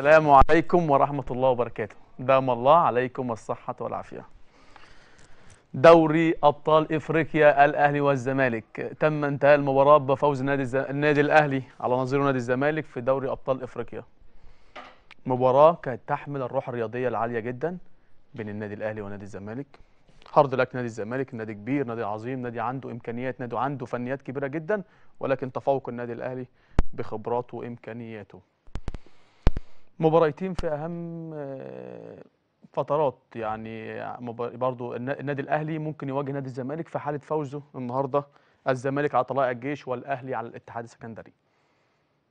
السلام عليكم ورحمة الله وبركاته دام الله عليكم الصحة والعافية دوري أبطال إفريقيا الأهلي والزمالك تم انتهاء المباراة بفوز النادي, الز... النادي الأهلي على نظيره نادي الزمالك في دوري أبطال إفريقيا مباراة كانت تحمل الروح الرياضية العالية جدا بين النادي الأهلي ونادي الزمالك هارد لك نادي الزمالك نادي كبير نادي عظيم نادي عنده إمكانيات نادي عنده فنيات كبيرة جدا ولكن تفوق النادي الأهلي بخبراته وإمكانياته مباريتين في اهم آه، فترات يعني آه، برضو النادي الاهلي ممكن يواجه نادي الزمالك في حاله فوزه النهارده الزمالك على طلائع الجيش والاهلي على الاتحاد السكندري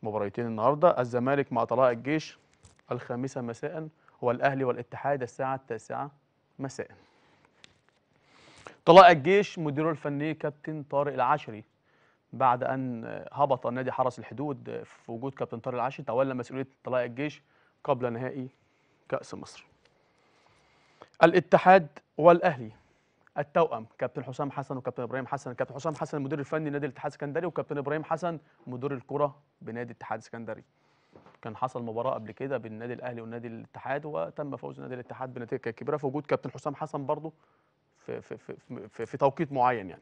مباريتين النهارده الزمالك مع طلائع الجيش الخامسه مساء والاهلي والاتحاد الساعه التاسعه مساء طلائع الجيش مديره الفني كابتن طارق العشري بعد ان هبط نادي حرس الحدود في وجود كابتن طارق العشري تولى مسؤوليه طلائع الجيش قبل نهائي كأس مصر الاتحاد والأهلي التوأم كابتن حسام حسن وكابتن ابراهيم حسن كابتن حسام حسن المدير الفني نادي الاتحاد السكندري وكابتن ابراهيم حسن مدير الكره بنادي الاتحاد السكندري كان حصل مباراه قبل كده بين النادي الاهلي والنادي الاتحاد وتم فوز النادي الاتحاد بنتيجه كبيره في وجود كابتن حسام حسن برضه في في في, في, في توقيت معين يعني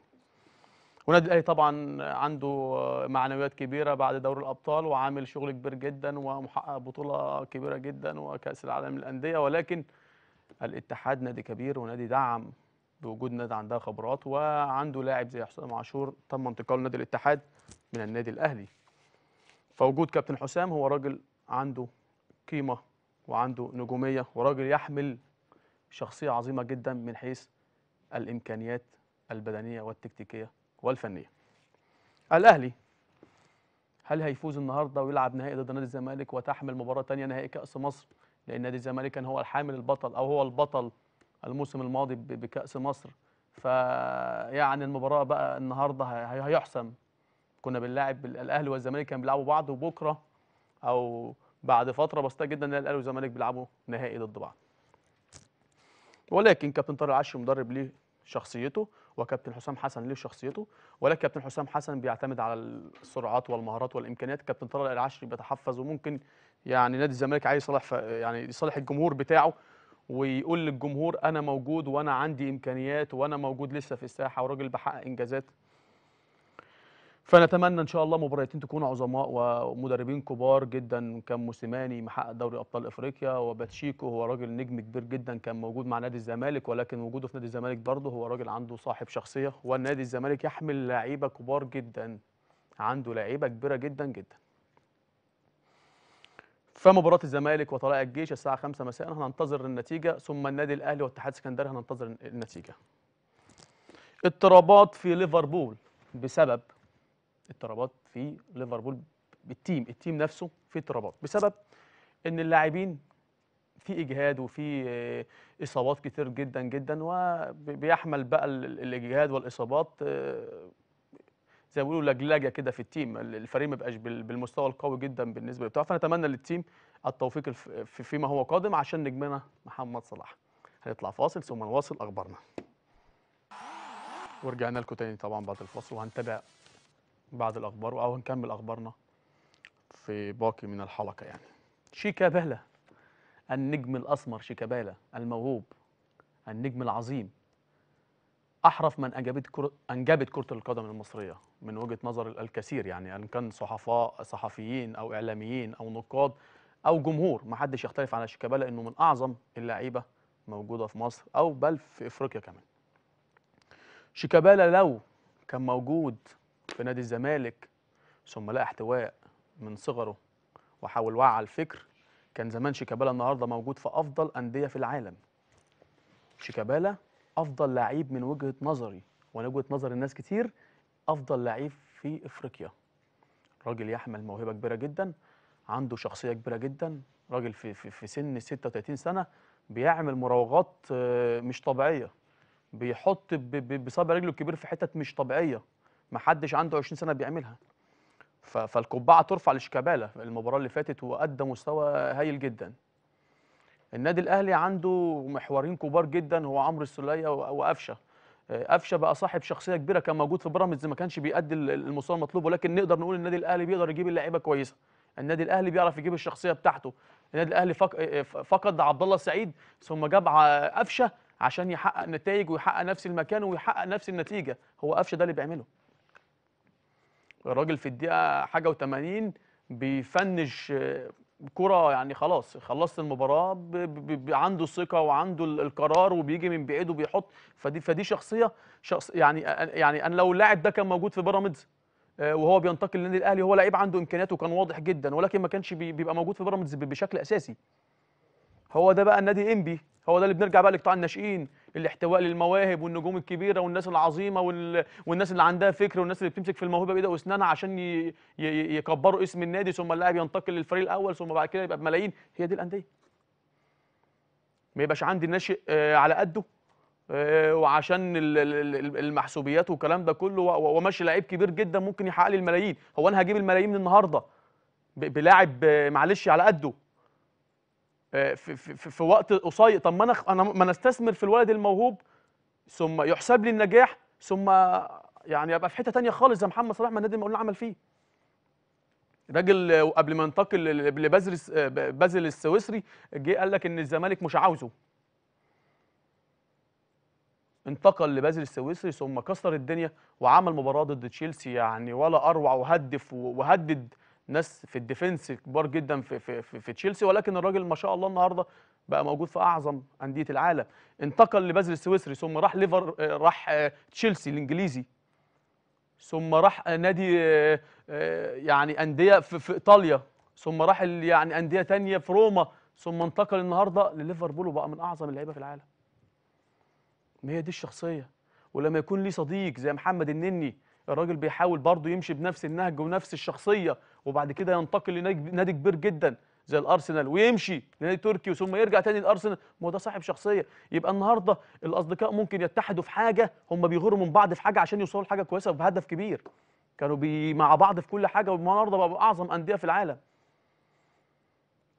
ونادي الاهلي طبعا عنده معنويات كبيره بعد دوري الابطال وعامل شغل كبير جدا ومحقق بطوله كبيره جدا وكاس العالم للانديه ولكن الاتحاد نادي كبير ونادي دعم بوجود نادي عندها خبرات وعنده لاعب زي حسام عاشور تم انتقاله لنادي الاتحاد من النادي الاهلي فوجود كابتن حسام هو راجل عنده قيمه وعنده نجوميه وراجل يحمل شخصيه عظيمه جدا من حيث الامكانيات البدنيه والتكتيكيه والفنيه الاهلي هل هيفوز النهارده ويلعب نهائي ضد نادي الزمالك وتحمل مباراه ثانيه نهائي كاس مصر لان نادي الزمالك كان هو الحامل البطل او هو البطل الموسم الماضي بكاس مصر فيعني المباراه بقى النهارده هيحسم كنا بنلاعب الاهلي والزمالك كانوا بيلعبوا بعض وبكره او بعد فتره بسيطه جدا الاهلي والزمالك بيلعبوا نهائي ضد بعض ولكن كابتن طارق العشري مدرب ليه شخصيته وكابتن حسام حسن ليه شخصيته ولكن كابتن حسام حسن بيعتمد على السرعات والمهارات والامكانيات كابتن طلال العشري بيتحفز وممكن يعني نادي الزمالك عايز يصالح يعني يصالح الجمهور بتاعه ويقول للجمهور انا موجود وانا عندي امكانيات وانا موجود لسه في الساحه وراجل بحقق انجازات فنتمنى ان شاء الله مباراتين تكونوا عظماء ومدربين كبار جدا كان موسيماني محقق دوري ابطال افريقيا وباتشيكو هو راجل نجم كبير جدا كان موجود مع نادي الزمالك ولكن وجوده في نادي الزمالك برضه هو راجل عنده صاحب شخصيه والنادي الزمالك يحمل لعيبه كبار جدا عنده لعيبه كبيره جدا جدا فمباراة الزمالك وطلائع الجيش الساعة 5 مساء هننتظر النتيجة ثم النادي الأهلي والاتحاد السكندري هننتظر النتيجة. اضطرابات في ليفربول بسبب اضطرابات في ليفربول بالتيم التيم نفسه في اضطرابات بسبب ان اللاعبين في اجهاد وفي آه، اصابات كتير جدا جدا وبيحمل بقى الاجهاد والاصابات آه، زي ما بيقولوا لجلجه كده في التيم الفريق ما بقاش بالمستوى القوي جدا بالنسبه بتاعه فنتمنى للتيم التوفيق فيما هو قادم عشان نجمنا محمد صلاح هنطلع فاصل ثم نواصل اخبارنا ورجعنا لكم تاني طبعا بعد الفاصل وهنتابع بعد الأخبار أو هنكمل أخبارنا في باقي من الحلقة يعني شيكابالا النجم الأسمر شيكابالا الموهوب النجم العظيم أحرف من أنجبت كرة أنجبت كرة القدم المصرية من وجهة نظر الكثير يعني إن كان صحفاء صحفيين أو إعلاميين أو نقاد أو جمهور ما حدش يختلف على شيكابالا إنه من أعظم اللعيبة موجودة في مصر أو بل في إفريقيا كمان شيكابالا لو كان موجود في نادي الزمالك ثم لقى احتواء من صغره وحاول وعى الفكر كان زمان شيكابالا النهارده موجود في افضل انديه في العالم شيكابالا افضل لعيب من وجهه نظري وانا وجهه نظر الناس كتير افضل لعيب في افريقيا راجل يحمل موهبه كبيره جدا عنده شخصيه كبيره جدا راجل في في, في سن 36 سنه بيعمل مراوغات آه، مش طبيعيه بيحط بصابع رجله الكبير في حتت مش طبيعيه ما حدش عنده 20 سنه بيعملها فالقبعه ترفع لشيكابالا المباراه اللي فاتت وادى مستوى هايل جدا النادي الاهلي عنده محورين كبار جدا هو عمرو السليه وقفشه آه، قفشه بقى صاحب شخصيه كبيره كان موجود في بيراميدز ما كانش بيأدي المستوى المطلوب ولكن نقدر نقول النادي الاهلي بيقدر يجيب اللعيبه كويسه النادي الاهلي بيعرف يجيب الشخصيه بتاعته النادي الاهلي آه، فقد عبد الله السعيد ثم جاب قفشه عشان يحقق نتائج ويحقق نفس المكان ويحقق نفس النتيجه هو قفشه ده اللي بيعمله الراجل في الدقيقه حاجه و80 بيفنش آه، كرة يعني خلاص خلصت المباراة عنده ثقة وعنده القرار وبيجي من بعيد وبيحط فدي فدي شخصية شخص يعني آه، آه، يعني انا لو اللاعب ده كان موجود في بيراميدز وهو بينتقل للنادي الاهلي هو لعيب عنده امكانيات وكان واضح جدا ولكن ما كانش بيبقى موجود في بيراميدز بشكل اساسي هو ده بقى النادي انبي هو ده اللي بنرجع بقى لقطاع الناشئين الاحتواء للمواهب والنجوم الكبيره والناس العظيمه وال... والناس اللي عندها فكر والناس اللي بتمسك في الموهبه بايدها واسنانها عشان ي... ي... يكبروا اسم النادي ثم اللاعب ينتقل للفريق الاول ثم بعد كده يبقى بملايين هي دي الانديه ما يبقاش عندي ناشئ آه، على قده آه، وعشان المحسوبيات والكلام ده كله وماشي لعيب كبير جدا ممكن يحقق لي الملايين هو انا هجيب الملايين من النهارده بلاعب آه، معلش على قده آه، في, في, في وقت قصير طب ما انا انا ما استثمر في الولد الموهوب ثم يحسب لي النجاح ثم يعني ابقى في حته ثانيه خالص زي محمد صلاح ما النادي المقاولين عمل فيه راجل آه، قبل ما ينتقل لبازل آه، بازل السويسري جه قال لك ان الزمالك مش عاوزه انتقل لبازل السويسري ثم كسر الدنيا وعمل مباراه ضد تشيلسي يعني ولا اروع وهدف وهدد ناس في الديفنس كبار جدا في في في, في تشيلسي ولكن الراجل ما شاء الله النهارده بقى موجود في اعظم انديه العالم انتقل لبازل السويسري ثم راح ليفر آه، راح آه، تشيلسي الانجليزي ثم راح آه، نادي يعني انديه في, في ايطاليا ثم راح يعني انديه ثانيه في روما ثم انتقل النهارده لليفربول وبقى من اعظم اللعيبه في العالم ما هي دي الشخصيه ولما يكون ليه صديق زي محمد النني الراجل بيحاول برضه يمشي بنفس النهج ونفس الشخصيه وبعد كده ينتقل لنادي كبير جدا زي الارسنال ويمشي لنادي تركي وثم يرجع تاني الارسنال ما ده صاحب شخصيه يبقى النهارده الاصدقاء ممكن يتحدوا في حاجه هم بيغيروا من بعض في حاجه عشان يوصلوا لحاجه كويسه بهدف كبير كانوا بي مع بعض في كل حاجه والنهارده بقوا اعظم انديه في العالم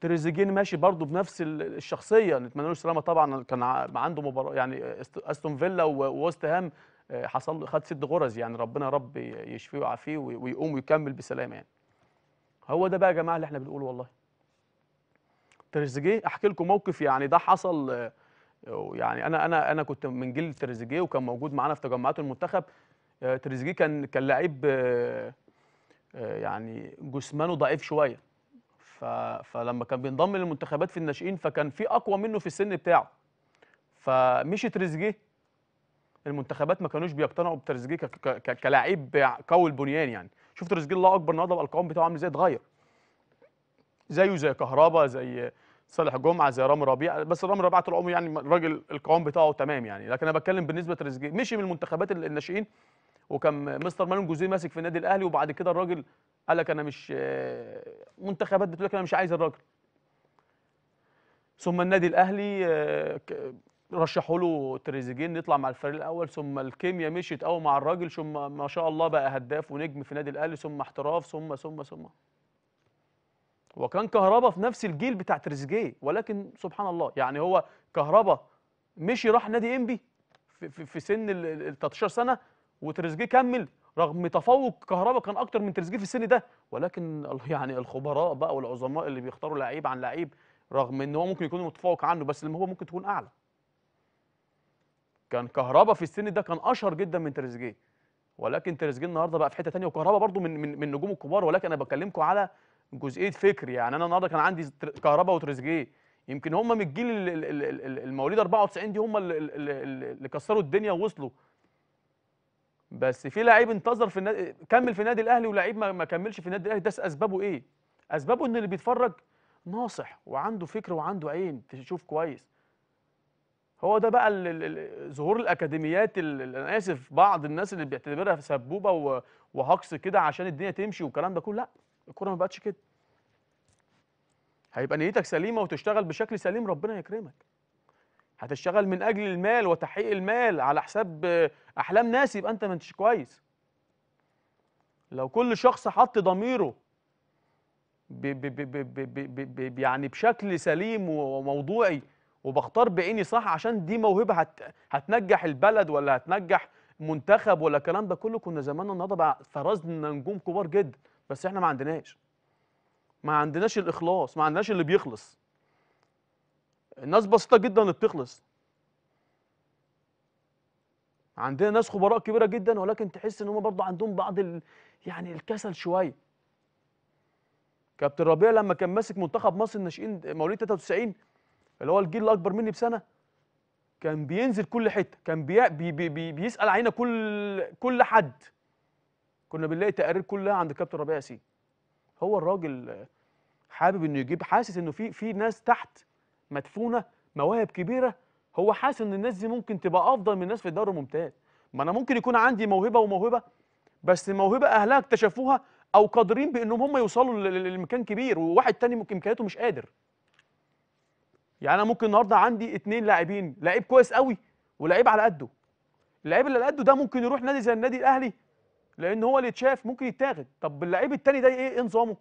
تريزيجين ماشي برضه بنفس الشخصيه نتمنى له السلامه طبعا كان عنده مباراه يعني استون فيلا ووست هام حصل له خد ست غرز يعني ربنا رب يشفيه ويعافيه ويقوم ويكمل بسلامه يعني هو ده بقى يا جماعه اللي احنا بنقوله والله تريزيجيه احكي لكم موقف يعني ده حصل آه، يعني انا انا انا كنت من جيل تريزيجيه وكان موجود معانا في تجمعات المنتخب آه، تريزيجيه كان كان لعيب آه، يعني جسمانه ضعيف شويه فلما كان بينضم للمنتخبات في الناشئين فكان في اقوى منه في السن بتاعه فمشي تريزيجيه المنتخبات ما كانوش بيقتنعوا ك... كلاعب قوي البنيان يعني شوف ترزجيه الله اكبر النهارده القوام بتاعه عامل ازاي اتغير زيه زي كهربا زي صالح جمعه زي رامي ربيع بس رامي ربيع طول عمره يعني راجل القوام بتاعه تمام يعني لكن انا بتكلم بالنسبه لتريزيجيه مشي من المنتخبات الناشئين وكان مستر مالون جوزيه ماسك في النادي الاهلي وبعد كده الراجل قال لك انا مش منتخبات بتقول لك انا مش عايز الراجل ثم النادي الاهلي آه، رشحوا له تريزيجين نطلع مع الفريق الاول ثم الكيمياء مشيت قوي مع الراجل ثم ما شاء الله بقى هداف ونجم في نادي الاهلي ثم احتراف ثم ثم ثم وكان كهربا في نفس الجيل بتاع تريزيجيه ولكن سبحان الله يعني هو كهربا مشي راح نادي انبي في, في, في سن ال 13 سنه وتريزيجيه كمل رغم تفوق كهربا كان اكتر من تريزيجيه في السن ده ولكن يعني الخبراء بقى والعظماء اللي بيختاروا لعيب عن لعيب رغم ان هو ممكن يكون متفوق عنه بس الموهبه ممكن تكون اعلى كان كهربا في السن ده كان اشهر جدا من تريزيجيه ولكن تريزيجيه النهارده بقى في حته ثانيه وكهربا برضو من من من نجوم الكبار ولكن انا بكلمكم على جزئيه فكر يعني انا النهارده كان عندي كهربا وتريزيجيه يمكن هم من الجيل المواليد 94 دي هم اللي كسروا الدنيا ووصلوا بس في لعيب انتظر في النادي كمل في النادي الاهلي ولعيب ما كملش في النادي الاهلي ده اسبابه ايه؟ اسبابه ان اللي بيتفرج ناصح وعنده فكر وعنده عين تشوف كويس هو ده بقى ظهور الاكاديميات انا اسف بعض الناس اللي بيعتبرها سبوبه وهقص كده عشان الدنيا تمشي والكلام ده كله لا الكوره ما بقتش كده هيبقى نيتك سليمه وتشتغل بشكل سليم ربنا يكرمك هتشتغل من اجل المال وتحقيق المال على حساب احلام ناس يبقى انت ما انتش كويس لو كل شخص حط ضميره بي بي بي بي بي بي بي يعني بشكل سليم وموضوعي وبختار بعيني صح عشان دي موهبه هت... هتنجح البلد ولا هتنجح منتخب ولا الكلام ده كله كنا زمان النهارده بقى فرزنا نجوم كبار جدا بس احنا ما عندناش ما عندناش الاخلاص ما عندناش اللي بيخلص الناس بسيطه جدا اللي بتخلص عندنا ناس خبراء كبيره جدا ولكن تحس ان هم برضه عندهم بعض ال... يعني الكسل شويه كابتن ربيع لما كان ماسك منتخب مصر الناشئين مواليد 93 اللي هو الجيل الاكبر مني بسنه كان بينزل كل حته كان بي بي بي بيسال علينا كل كل حد كنا بنلاقي تقارير كلها عند كابتن ربيع ياسين هو الراجل حابب انه يجيب حاسس انه في في ناس تحت مدفونه مواهب كبيره هو حاسس ان الناس دي ممكن تبقى افضل من الناس في الدوري الممتاز ما انا ممكن يكون عندي موهبه وموهبه بس موهبه اهلها اكتشفوها او قادرين بانهم هم يوصلوا لمكان كبير وواحد تاني ممكن امكانياته مش قادر يعني انا ممكن النهارده عندي اثنين لاعبين لعيب كويس قوي ولعيب على قده اللعيب اللي على قده ده ممكن يروح نادي زي النادي الاهلي لان هو اللي اتشاف ممكن يتاخد طب اللعيب التاني ده ايه, إيه نظامه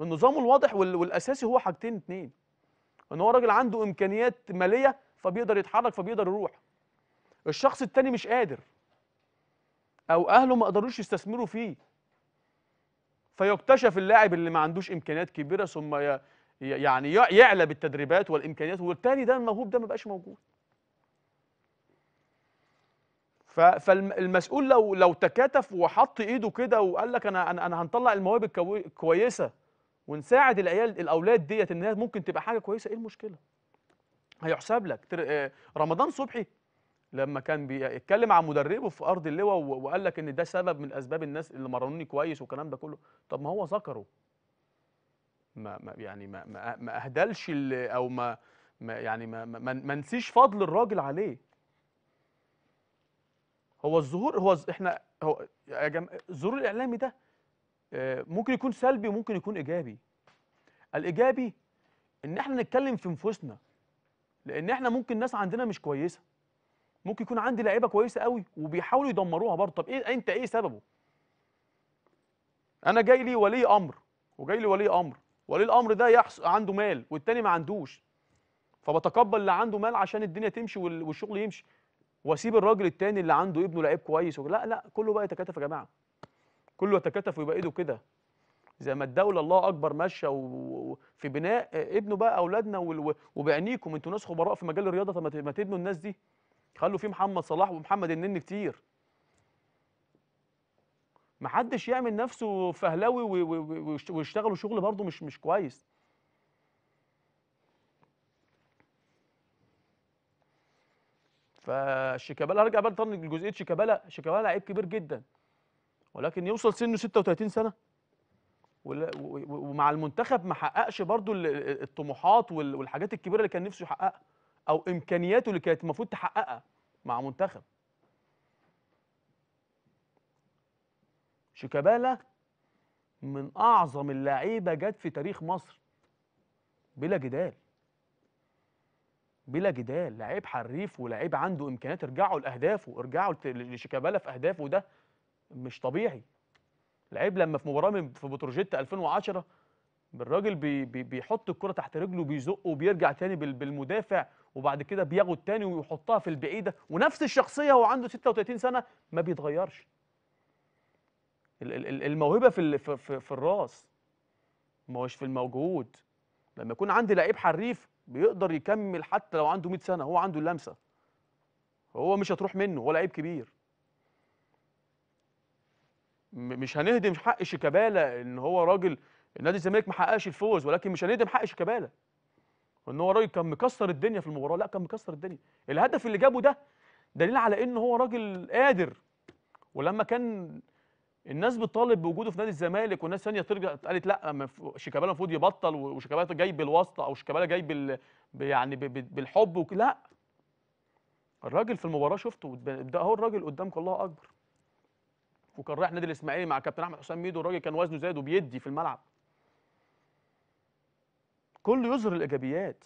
النظام الواضح والاساسي هو حاجتين اتنين ان هو راجل عنده امكانيات ماليه فبيقدر يتحرك فبيقدر يروح الشخص التاني مش قادر او اهله ما قدروش يستثمروا فيه فيكتشف اللاعب اللي ما عندوش امكانيات كبيره ثم يعني يعلى بالتدريبات والامكانيات والتاني ده الموهوب ده ما بقاش موجود فالمسؤول لو لو تكاتف وحط ايده كده وقال لك انا انا هنطلع المواهب الكويسه ونساعد العيال الاولاد ديت ان هي ممكن تبقى حاجه كويسه ايه المشكله هيحسب لك آه، رمضان صبحي لما كان بيتكلم عن مدربه في ارض اللواء وقال لك ان ده سبب من اسباب الناس اللي مرنوني كويس والكلام ده كله طب ما هو ذكره ما يعني ما ما, ما اهدلش او ما, ما يعني ما ما, ما نسيش فضل الراجل عليه هو الظهور هو احنا هو يا جم... الظهور الاعلامي ده آه، ممكن يكون سلبي وممكن يكون ايجابي الايجابي ان احنا نتكلم في نفوسنا لان احنا ممكن ناس عندنا مش كويسه ممكن يكون عندي لعيبه كويسه قوي وبيحاولوا يدمروها برضه طب ايه انت ايه سببه انا جاي لي ولي امر وجاي لي ولي امر وليه الامر ده يحصل عنده مال والتاني ما عندوش فبتقبل اللي عنده مال عشان الدنيا تمشي والشغل يمشي واسيب الراجل التاني اللي عنده ابنه لعيب كويس لا لا كله بقى يتكاتف يا جماعه كله يتكاتف ويبقى ايده كده زي ما الدوله الله اكبر ماشيه في بناء ابنوا بقى اولادنا وبعينيكم انتوا ناس خبراء في مجال الرياضه طب ما تبنوا الناس دي خلوا في محمد صلاح ومحمد النني كتير ما حدش يعمل نفسه فهلاوي ويشتغلوا شغل برضه مش مش كويس فشيكابالا هرجع بقى طن لجزئيه شيكابالا شيكابالا لعيب كبير جدا ولكن يوصل سنه 36 سنه ومع المنتخب ما حققش برضو الطموحات والحاجات الكبيره اللي كان نفسه يحققها او امكانياته اللي كانت المفروض تحققها مع منتخب شيكابالا من اعظم اللعيبه جت في تاريخ مصر بلا جدال بلا جدال لعيب حريف ولعيب عنده امكانيات ارجعوا لاهدافه ارجعوا لشيكابالا في اهدافه ده مش طبيعي لعيب لما في مباراه في بتروجيت 2010 الراجل بي بي بيحط الكره تحت رجله بيزقه وبيرجع تاني بالمدافع وبعد كده بياخد تاني ويحطها في البعيده ونفس الشخصيه هو عنده 36 سنه ما بيتغيرش الموهبه في في في الراس مش في الموجود لما يكون عندي لعيب حريف بيقدر يكمل حتى لو عنده 100 سنه هو عنده اللمسه هو مش هتروح منه هو لعيب كبير مش هنهدم حق شيكابالا ان هو راجل نادي الزمالك ما حققش الفوز ولكن مش هنهدم حق شيكابالا ان هو راجل كان مكسر الدنيا في المباراه لا كان مكسر الدنيا الهدف اللي جابه ده دليل على ان هو راجل قادر ولما كان الناس بتطالب بوجوده في نادي الزمالك والناس ثانيه ترجع قالت لا شيكابالا المفروض يبطل وشيكابالا جاي بالواسطه او شيكابالا جاي بال يعني بالحب لا الراجل في المباراه شفته ده اهو الراجل قدامك الله اكبر وكان رايح نادي الاسماعيلي مع كابتن احمد حسام ميدو الراجل كان وزنه زايد وبيدي في الملعب كله يظهر الايجابيات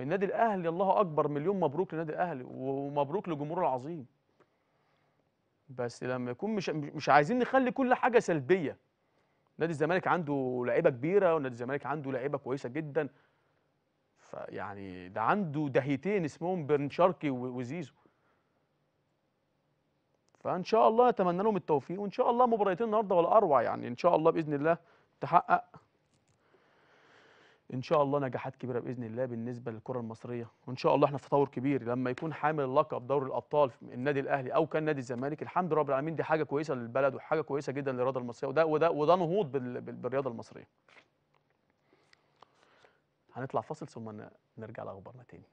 النادي الاهلي الله اكبر مليون مبروك للنادي الاهلي ومبروك لجمهوره العظيم بس لما يكون مش مش عايزين نخلي كل حاجه سلبيه نادي الزمالك عنده لعيبه كبيره ونادي الزمالك عنده لعيبه كويسه جدا فيعني ده عنده دهيتين اسمهم بن شرقي وزيزو فان شاء الله اتمنى لهم التوفيق وان شاء الله مباراتين النهارده ولا اروع يعني ان شاء الله باذن الله تحقق ان شاء الله نجاحات كبيره باذن الله بالنسبه للكره المصريه وان شاء الله احنا في تطور كبير لما يكون حامل اللقب دوري الابطال النادي الاهلي او كان نادي الزمالك الحمد لله رب العالمين دي حاجه كويسه للبلد وحاجه كويسه جدا للرياضه المصريه وده وده وده نهوض بالرياضه المصريه هنطلع فاصل ثم نرجع لاخبارنا تاني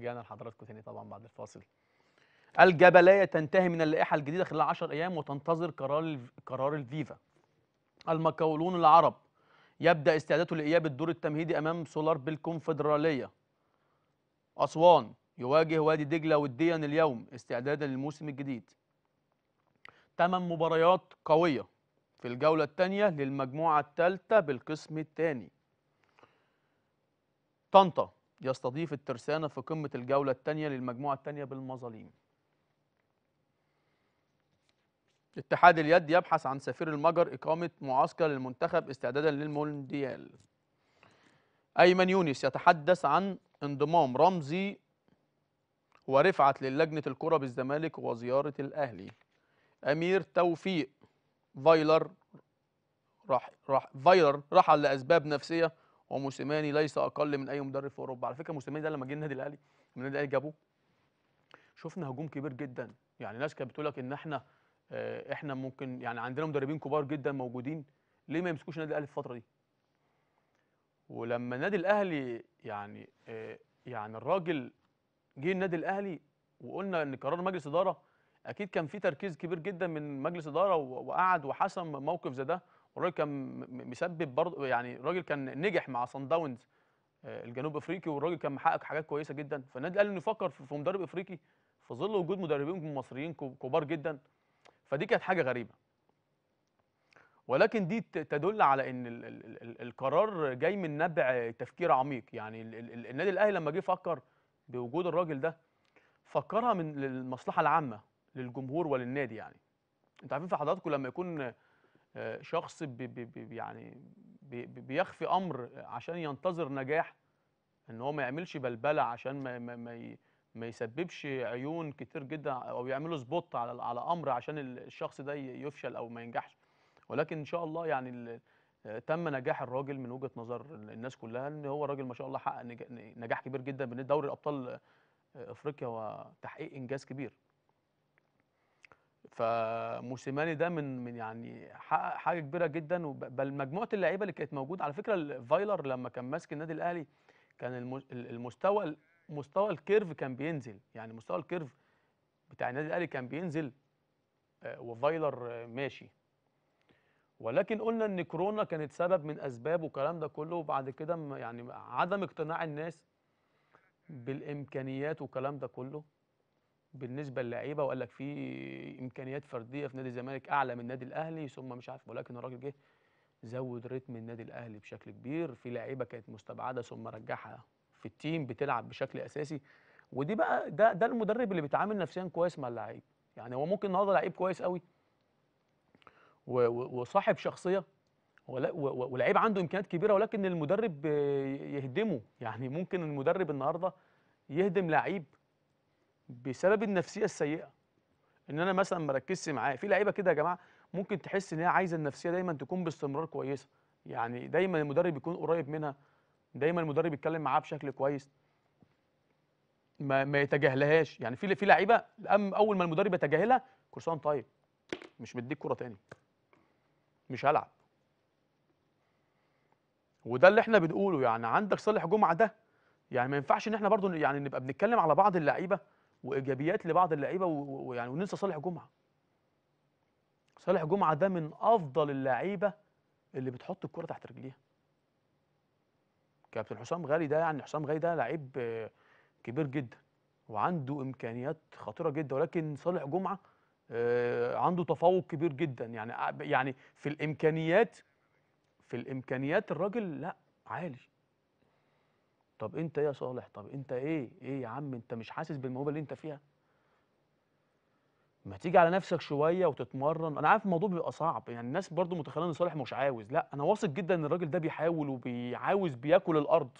ورجعنا لحضراتكم تاني طبعا بعد الفاصل الجبلية تنتهي من اللائحة الجديدة خلال 10 أيام وتنتظر قرار قرار الفيفا المكولون العرب يبدأ استعداده لإياب الدور التمهيدي أمام سولار بالكونفدرالية أسوان يواجه وادي دجلة وديا اليوم استعدادا للموسم الجديد ثمان مباريات قوية في الجولة الثانية للمجموعة الثالثة بالقسم الثاني طنطا يستضيف الترسانة في قمة الجولة الثانية للمجموعة الثانية بالمظاليم اتحاد اليد يبحث عن سفير المجر إقامة معسكر للمنتخب استعدادا للمونديال أيمن يونس يتحدث عن انضمام رمزي ورفعت للجنة الكرة بالزمالك وزيارة الأهلي أمير توفيق فايلر راح راح فايلر رحل لأسباب نفسية وموسيماني ليس اقل من اي مدرب في اوروبا على فكره موسيماني ده لما جه النادي الاهلي من النادي الاهلي جابه شفنا هجوم كبير جدا يعني ناس كانت بتقول لك ان احنا آه، احنا ممكن يعني عندنا مدربين كبار جدا موجودين ليه ما يمسكوش النادي الاهلي في الفتره دي ولما النادي الاهلي يعني آه، يعني الراجل جه النادي الاهلي وقلنا ان قرار مجلس اداره اكيد كان في تركيز كبير جدا من مجلس اداره وقعد وحسم موقف زي ده والراجل كان مسبب برضه يعني الراجل كان نجح مع صن داونز آه، الجنوب افريقي والراجل كان محقق حاجات كويسه جدا فالنادي الاهلي انه يفكر في مدرب افريقي في ظل وجود مدربين مصريين كبار جدا فدي كانت حاجه غريبه ولكن دي تدل على ان القرار جاي من نبع تفكير عميق يعني النادي الاهلي لما جه فكر بوجود الراجل ده فكرها من للمصلحه العامه للجمهور وللنادي يعني انتوا عارفين في حضراتكم لما يكون آه، شخص يعني بي بي بي يعني بي بيخفي امر عشان ينتظر نجاح ان هو ما يعملش بلبله عشان ما ما ما, ما يسببش عيون كتير جدا او يعملوا سبوت على على امر عشان الشخص ده يفشل او ما ينجحش ولكن ان شاء الله يعني آه، تم نجاح الراجل من وجهه نظر الناس كلها ان هو راجل ما شاء الله حقق نجاح كبير جدا من دوري ابطال آه، افريقيا وتحقيق انجاز كبير فموسيماني ده من من يعني حقق حاجه كبيره جدا بل مجموعه اللعيبه اللي كانت موجوده على فكره فايلر لما كان ماسك النادي الاهلي كان المستوى مستوى الكيرف كان بينزل يعني مستوى الكيرف بتاع النادي الاهلي كان بينزل آه، وفايلر ماشي ولكن قلنا ان كورونا كانت سبب من اسباب والكلام ده كله وبعد كده يعني عدم اقتناع الناس بالامكانيات والكلام ده كله بالنسبه للعيبه وقال لك في امكانيات فرديه في نادي الزمالك اعلى من النادي الاهلي ثم مش عارف ولكن الراجل جه زود رتم النادي الاهلي بشكل كبير في لعيبه كانت مستبعده ثم رجعها في التيم بتلعب بشكل اساسي ودي بقى ده ده المدرب اللي بيتعامل نفسيا كويس مع اللعيب يعني هو ممكن النهارده لعيب كويس قوي وصاحب شخصيه ولعيب عنده امكانيات كبيره ولكن المدرب يهدمه يعني ممكن المدرب النهارده يهدم لعيب بسبب النفسيه السيئه ان انا مثلا ما ركزتش معاه في لعيبه كده يا جماعه ممكن تحس ان هي عايزه النفسيه دايما تكون باستمرار كويسه يعني دايما المدرب يكون قريب منها دايما المدرب يتكلم معاها بشكل كويس ما ما يتجاهلهاش يعني في في لعيبه اول ما المدرب يتجاهلها كرسان طيب مش مديك كره تاني مش هلعب وده اللي احنا بنقوله يعني عندك صالح جمعه ده يعني ما ينفعش ان احنا برضو يعني نبقى بنتكلم على بعض اللعيبه وايجابيات لبعض اللعيبه ويعني وننسى صالح جمعه صالح جمعه ده من افضل اللعيبه اللي بتحط الكره تحت رجليها كابتن حسام غالي ده يعني حسام غالي ده لعيب كبير جدا وعنده امكانيات خطيره جدا ولكن صالح جمعه آه، عنده تفوق كبير جدا يعني يعني في الامكانيات في الامكانيات الراجل لا عالي طب انت ايه يا صالح طب انت ايه ايه يا عم انت مش حاسس بالموهبه اللي انت فيها ما تيجي على نفسك شويه وتتمرن انا عارف الموضوع بيبقى صعب يعني الناس برضو متخيله ان صالح مش عاوز لا انا واثق جدا ان الراجل ده بيحاول وبيعاوز بياكل الارض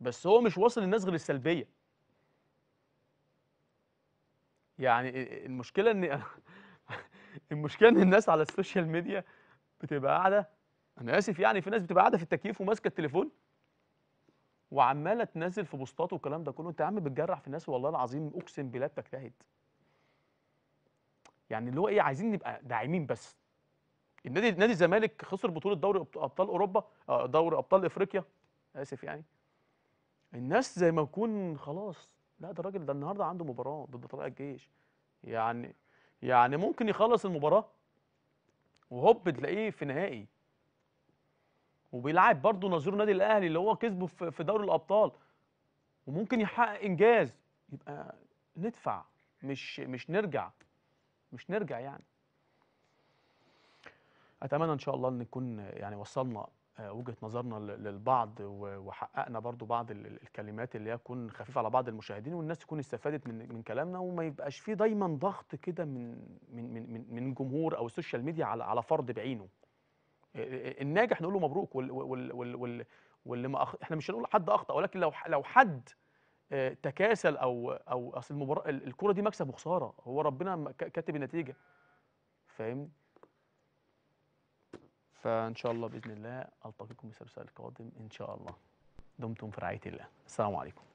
بس هو مش واصل للناس غير السلبيه يعني المشكله ان المشكله ان الناس على السوشيال ميديا بتبقى قاعده انا اسف يعني في ناس بتبقى قاعده في التكييف وماسكه التليفون وعماله تنزل في بوستات والكلام ده كله انت يا عم بتجرح في الناس والله العظيم اقسم بالله بتجتهد يعني اللي هو ايه عايزين نبقى داعمين بس النادي نادي الزمالك خسر بطوله دوري ابطال اوروبا آه، دوري ابطال افريقيا اسف يعني الناس زي ما تكون خلاص لا ده الراجل ده النهارده عنده مباراه ضد طلائع الجيش يعني يعني ممكن يخلص المباراه وهوب تلاقيه في نهائي وبيلعب برضه نظير النادي الاهلي اللي هو كسبه في دوري الابطال وممكن يحقق انجاز يبقى ندفع مش مش نرجع مش نرجع يعني اتمنى ان شاء الله ان نكون يعني وصلنا آه، وجهه نظرنا للبعض وحققنا برضو بعض الكلمات اللي هي تكون خفيفه على بعض المشاهدين والناس تكون استفادت من من كلامنا وما يبقاش فيه دايما ضغط كده من من من من جمهور او السوشيال ميديا على على فرد بعينه الناجح نقول له مبروك وال وال وال وال واللي ما أخ... احنا مش هنقول حد اخطا ولكن لو لو حد آه، تكاسل او او اصل المباراه الكره دي مكسب وخساره هو ربنا كاتب النتيجه فاهمني فان شاء الله باذن الله التقيكم في السبسال القادم ان شاء الله دمتم في رعايه الله السلام عليكم